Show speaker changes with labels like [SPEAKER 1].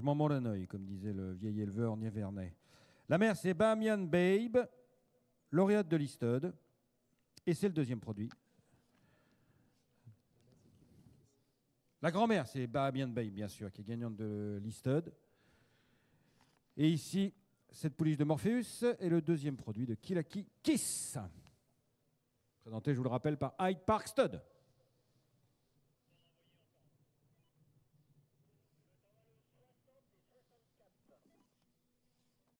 [SPEAKER 1] Je m'en mords un oeil, comme disait le vieil éleveur Vernet. La mère, c'est Bamian Babe, lauréate de l'Istud. Et c'est le deuxième produit. La grand-mère, c'est Bahamian Babe, bien sûr, qui est gagnante de l'Istud. Et ici, cette pouliche de Morpheus est le deuxième produit de Kilaki Kiss. Présenté, je vous le rappelle, par Hyde Park Stud.